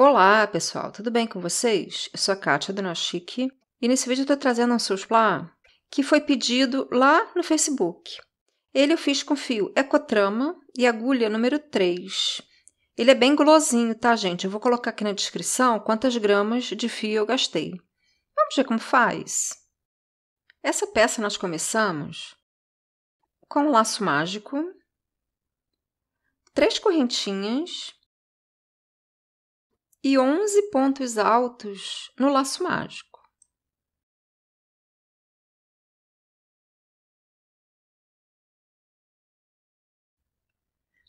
Olá, pessoal, tudo bem com vocês? Eu sou a Kátia do Chique e nesse vídeo eu estou trazendo um susplá que foi pedido lá no Facebook. Ele eu fiz com fio Ecotrama e agulha número 3. Ele é bem gulosinho, tá, gente? Eu vou colocar aqui na descrição quantas gramas de fio eu gastei. Vamos ver como faz. Essa peça nós começamos com um laço mágico, três correntinhas e 11 pontos altos no laço mágico.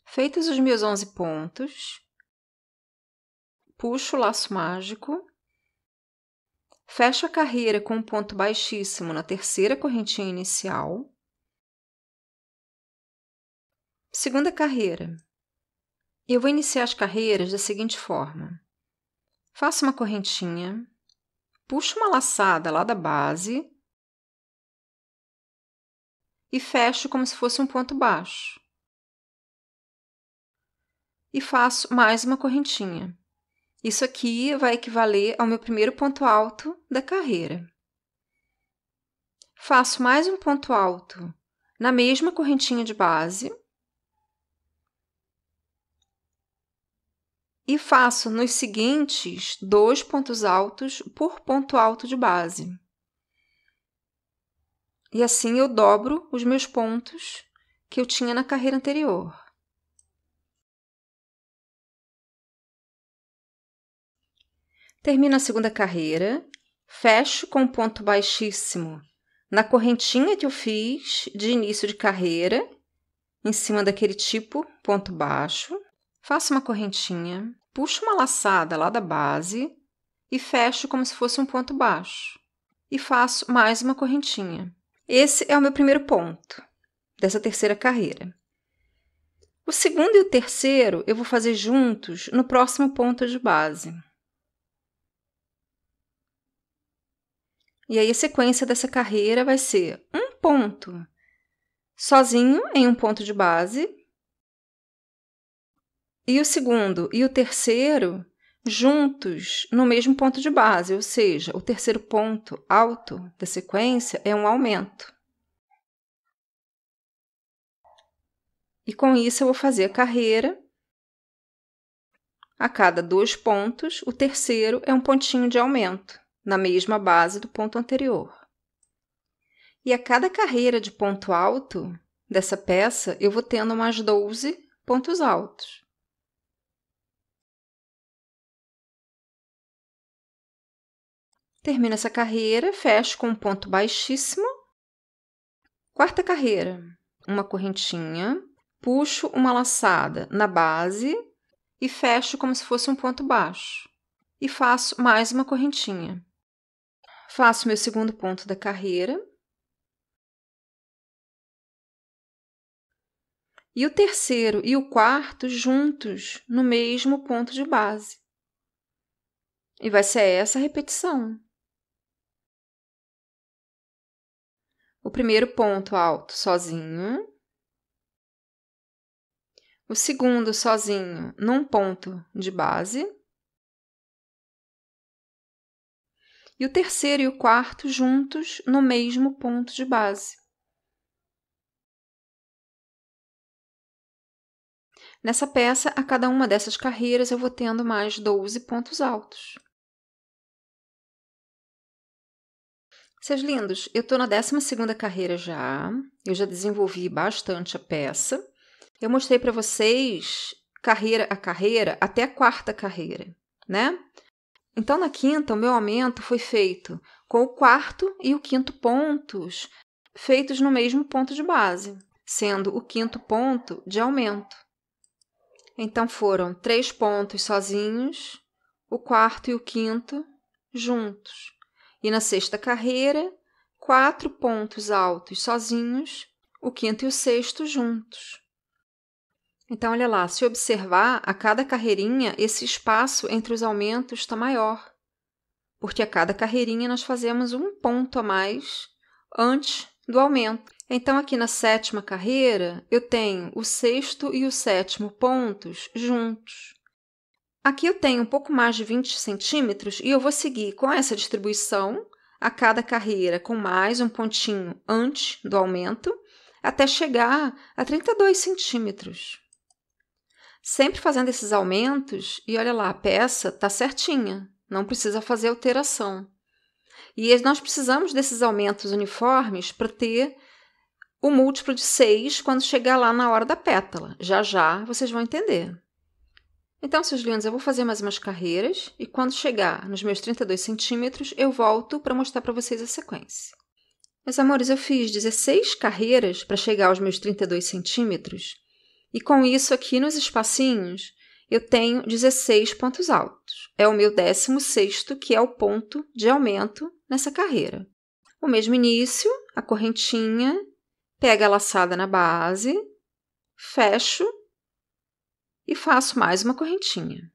Feitos os meus 11 pontos, puxo o laço mágico, fecho a carreira com um ponto baixíssimo na terceira correntinha inicial, segunda carreira. Eu vou iniciar as carreiras da seguinte forma. Faça uma correntinha, puxa uma laçada lá da base e fecho como se fosse um ponto baixo. E faço mais uma correntinha. Isso aqui vai equivaler ao meu primeiro ponto alto da carreira. Faço mais um ponto alto na mesma correntinha de base e faço nos seguintes dois pontos altos por ponto alto de base. E assim eu dobro os meus pontos que eu tinha na carreira anterior. Termino a segunda carreira, fecho com um ponto baixíssimo na correntinha que eu fiz de início de carreira, em cima daquele tipo ponto baixo, faço uma correntinha, puxo uma laçada lá da base e fecho como se fosse um ponto baixo. E faço mais uma correntinha. Esse é o meu primeiro ponto dessa terceira carreira. O segundo e o terceiro eu vou fazer juntos no próximo ponto de base. E aí a sequência dessa carreira vai ser um ponto sozinho em um ponto de base e o segundo e o terceiro juntos no mesmo ponto de base, ou seja, o terceiro ponto alto da sequência é um aumento. E com isso eu vou fazer a carreira. A cada dois pontos, o terceiro é um pontinho de aumento, na mesma base do ponto anterior. E a cada carreira de ponto alto dessa peça, eu vou tendo mais 12 pontos altos. Termino essa carreira, fecho com um ponto baixíssimo. Quarta carreira, uma correntinha, puxo uma laçada na base e fecho como se fosse um ponto baixo. E faço mais uma correntinha. Faço meu segundo ponto da carreira. E o terceiro e o quarto juntos no mesmo ponto de base. E vai ser essa a repetição. o primeiro ponto alto sozinho, o segundo sozinho num ponto de base, e o terceiro e o quarto juntos no mesmo ponto de base. Nessa peça, a cada uma dessas carreiras eu vou tendo mais 12 pontos altos. Seus lindos, eu estou na 12 carreira já, eu já desenvolvi bastante a peça. Eu mostrei para vocês carreira a carreira até a quarta carreira, né? Então, na quinta, o meu aumento foi feito com o quarto e o quinto pontos feitos no mesmo ponto de base, sendo o quinto ponto de aumento. Então, foram três pontos sozinhos, o quarto e o quinto juntos. E na sexta carreira, quatro pontos altos sozinhos, o quinto e o sexto juntos. Então, olha lá, se observar a cada carreirinha, esse espaço entre os aumentos está maior, porque a cada carreirinha nós fazemos um ponto a mais antes do aumento. Então, aqui na sétima carreira, eu tenho o sexto e o sétimo pontos juntos. Aqui eu tenho um pouco mais de 20 centímetros e eu vou seguir com essa distribuição a cada carreira com mais um pontinho antes do aumento até chegar a 32 centímetros. Sempre fazendo esses aumentos, e olha lá, a peça está certinha, não precisa fazer alteração. E nós precisamos desses aumentos uniformes para ter o múltiplo de 6 quando chegar lá na hora da pétala. Já já vocês vão entender. Então, seus lindos, eu vou fazer mais umas carreiras e quando chegar nos meus 32 centímetros, eu volto para mostrar para vocês a sequência. Meus amores, eu fiz 16 carreiras para chegar aos meus 32 centímetros e com isso aqui nos espacinhos eu tenho 16 pontos altos. É o meu 16 que é o ponto de aumento nessa carreira. O mesmo início, a correntinha, pega a laçada na base, fecho e faço mais uma correntinha.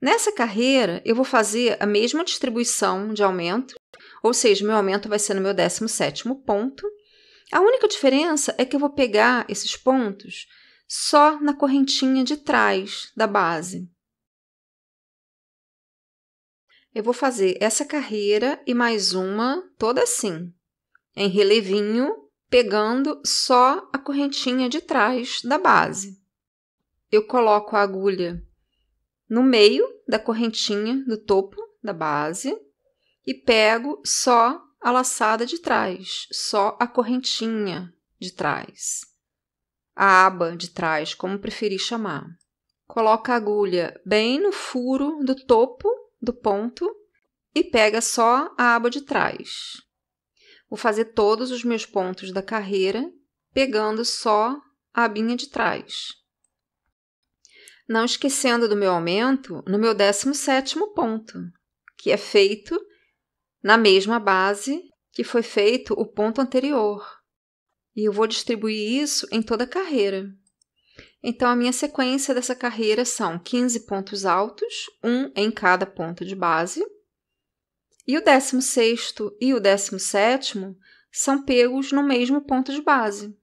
Nessa carreira, eu vou fazer a mesma distribuição de aumento, ou seja, meu aumento vai ser no meu 17 ponto. A única diferença é que eu vou pegar esses pontos só na correntinha de trás da base. Eu vou fazer essa carreira e mais uma toda assim, em relevinho, pegando só a correntinha de trás da base eu coloco a agulha no meio da correntinha do topo da base e pego só a laçada de trás, só a correntinha de trás, a aba de trás, como preferir chamar. Coloca a agulha bem no furo do topo do ponto e pega só a aba de trás. Vou fazer todos os meus pontos da carreira pegando só a abinha de trás. Não esquecendo do meu aumento no meu 17 ponto, que é feito na mesma base que foi feito o ponto anterior. E eu vou distribuir isso em toda a carreira. Então, a minha sequência dessa carreira são 15 pontos altos, um em cada ponto de base. E o 16 e o 17 são pegos no mesmo ponto de base.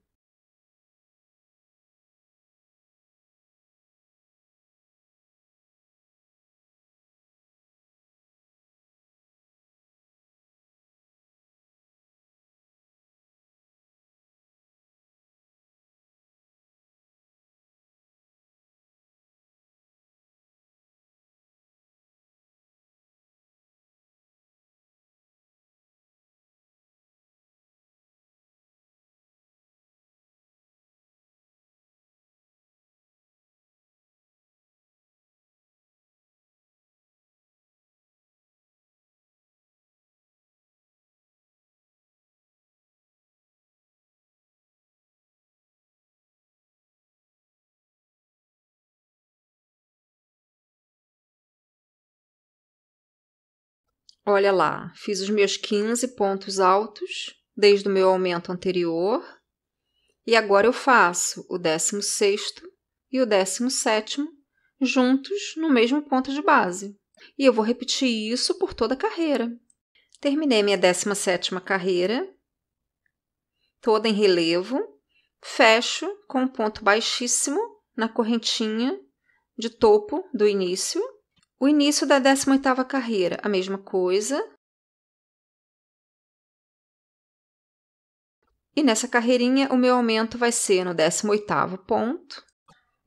Olha lá, fiz os meus 15 pontos altos desde o meu aumento anterior e agora eu faço o 16 e o 17 juntos no mesmo ponto de base. E eu vou repetir isso por toda a carreira. Terminei minha 17ª carreira, toda em relevo, fecho com um ponto baixíssimo na correntinha de topo do início o início da 18ª carreira, a mesma coisa. E nessa carreirinha, o meu aumento vai ser no 18º ponto.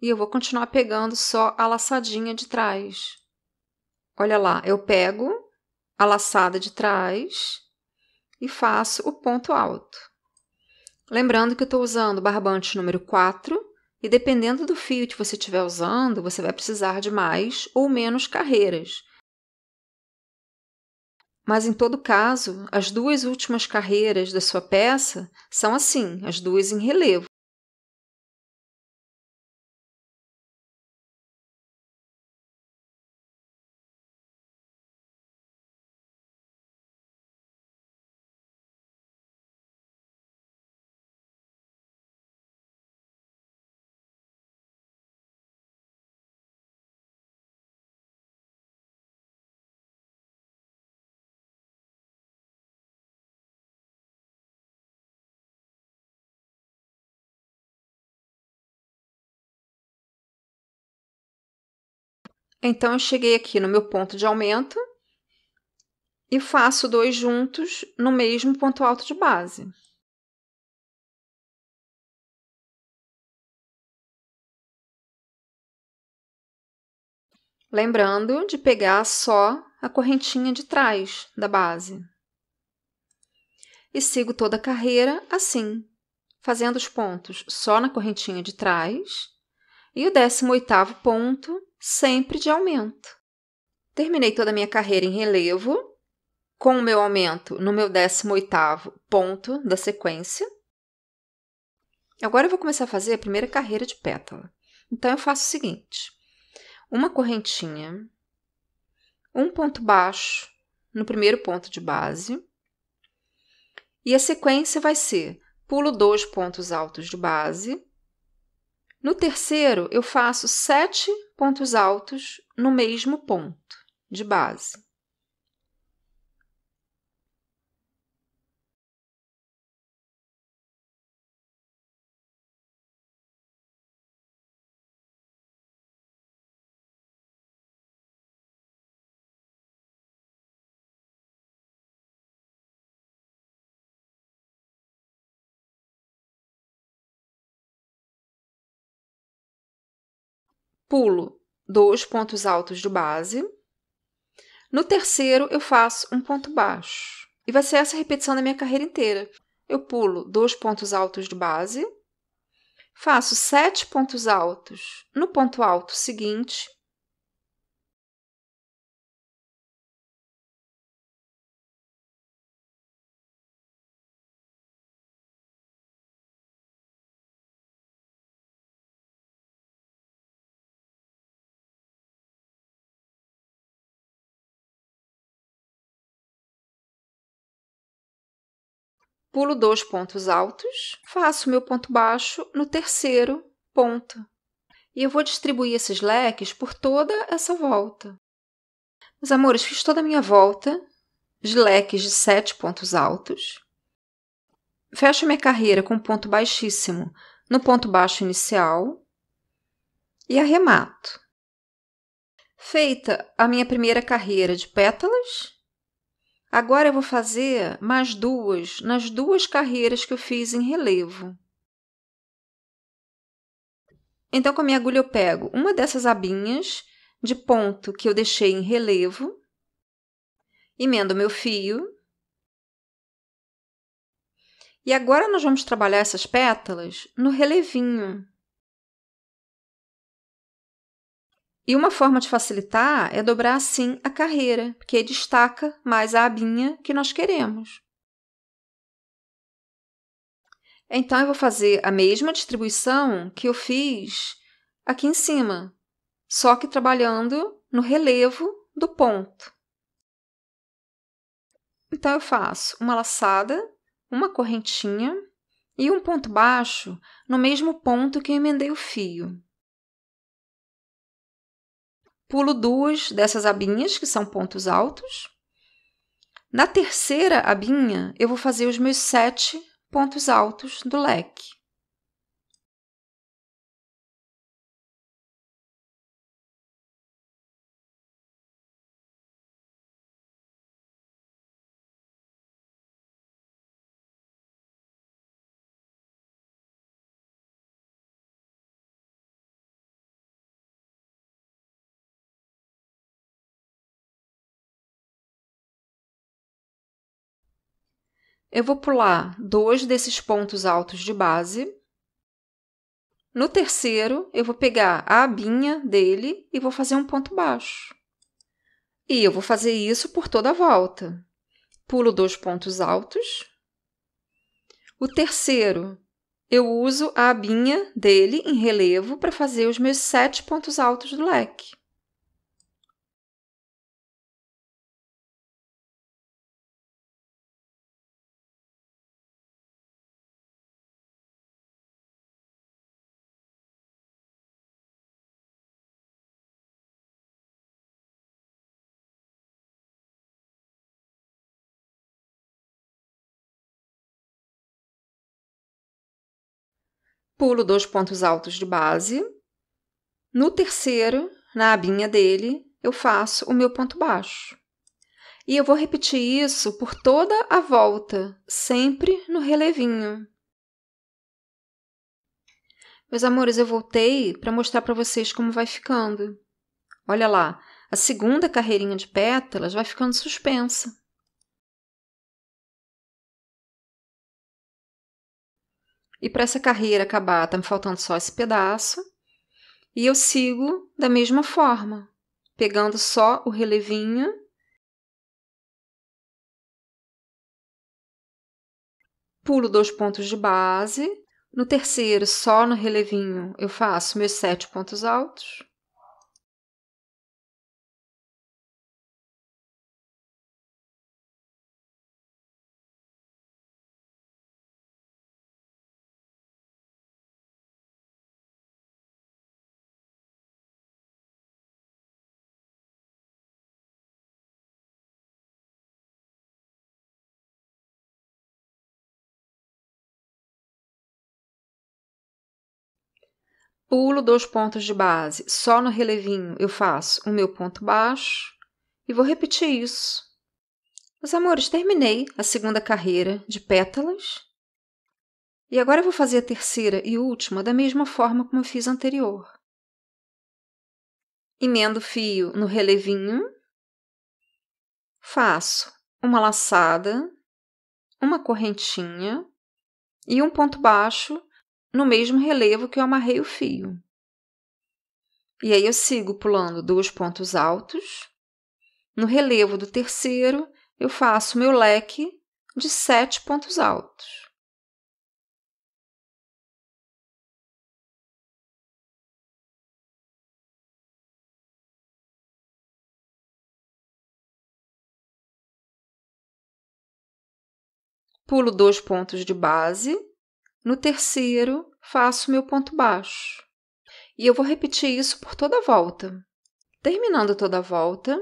E eu vou continuar pegando só a laçadinha de trás. Olha lá, eu pego a laçada de trás e faço o ponto alto. Lembrando que eu estou usando barbante número 4 e dependendo do fio que você estiver usando, você vai precisar de mais ou menos carreiras. Mas em todo caso, as duas últimas carreiras da sua peça são assim, as duas em relevo. Então, eu cheguei aqui no meu ponto de aumento e faço dois juntos no mesmo ponto alto de base. Lembrando de pegar só a correntinha de trás da base. E sigo toda a carreira assim, fazendo os pontos só na correntinha de trás. E o 18 ponto sempre de aumento. Terminei toda a minha carreira em relevo, com o meu aumento no meu 18º ponto da sequência. Agora eu vou começar a fazer a primeira carreira de pétala. Então eu faço o seguinte: uma correntinha, um ponto baixo no primeiro ponto de base, e a sequência vai ser pulo dois pontos altos de base, no terceiro, eu faço sete pontos altos no mesmo ponto de base. pulo dois pontos altos do base. No terceiro, eu faço um ponto baixo. E vai ser essa repetição da minha carreira inteira. Eu pulo dois pontos altos do base, faço sete pontos altos no ponto alto seguinte Pulo dois pontos altos, faço meu ponto baixo no terceiro ponto. E eu vou distribuir esses leques por toda essa volta. Meus amores, fiz toda a minha volta de leques de sete pontos altos. Fecho minha carreira com ponto baixíssimo no ponto baixo inicial e arremato. Feita a minha primeira carreira de pétalas, Agora eu vou fazer mais duas nas duas carreiras que eu fiz em relevo. Então, com a minha agulha, eu pego uma dessas abinhas de ponto que eu deixei em relevo, emendo meu fio. E agora nós vamos trabalhar essas pétalas no relevinho. E uma forma de facilitar é dobrar assim a carreira, porque destaca mais a abinha que nós queremos. Então, eu vou fazer a mesma distribuição que eu fiz aqui em cima, só que trabalhando no relevo do ponto. Então, eu faço uma laçada, uma correntinha e um ponto baixo no mesmo ponto que eu emendei o fio pulo duas dessas abinhas, que são pontos altos. Na terceira abinha, eu vou fazer os meus sete pontos altos do leque. Eu vou pular dois desses pontos altos de base. No terceiro, eu vou pegar a abinha dele e vou fazer um ponto baixo. E eu vou fazer isso por toda a volta. Pulo dois pontos altos. O terceiro, eu uso a abinha dele em relevo para fazer os meus sete pontos altos do leque. pulo dois pontos altos de base. No terceiro, na abinha dele, eu faço o meu ponto baixo. E eu vou repetir isso por toda a volta, sempre no relevinho. Meus amores, eu voltei para mostrar para vocês como vai ficando. Olha lá, a segunda carreirinha de pétalas vai ficando suspensa. E para essa carreira acabar, tá me faltando só esse pedaço. E eu sigo da mesma forma, pegando só o relevinho. Pulo dois pontos de base. No terceiro, só no relevinho, eu faço meus sete pontos altos. pulo dois pontos de base só no relevinho, eu faço o meu ponto baixo e vou repetir isso. Meus amores, terminei a segunda carreira de pétalas e agora eu vou fazer a terceira e última da mesma forma como eu fiz anterior. Emendo o fio no relevinho, faço uma laçada, uma correntinha e um ponto baixo no mesmo relevo que eu amarrei o fio. E aí eu sigo pulando dois pontos altos. No relevo do terceiro, eu faço meu leque de sete pontos altos. Pulo dois pontos de base no terceiro, faço meu ponto baixo. E eu vou repetir isso por toda a volta. Terminando toda a volta,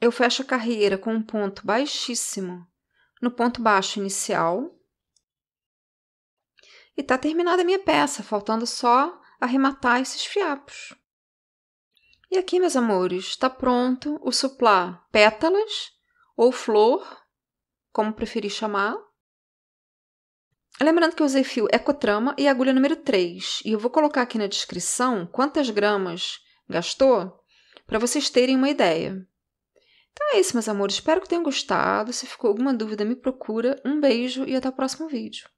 eu fecho a carreira com um ponto baixíssimo no ponto baixo inicial. E está terminada a minha peça, faltando só arrematar esses fiapos. E aqui, meus amores, está pronto o suplá pétalas ou flor, como preferir chamar, Lembrando que eu usei fio Ecotrama e agulha número 3. E eu vou colocar aqui na descrição quantas gramas gastou para vocês terem uma ideia. Então é isso, meus amores. Espero que tenham gostado. Se ficou alguma dúvida, me procura. Um beijo e até o próximo vídeo.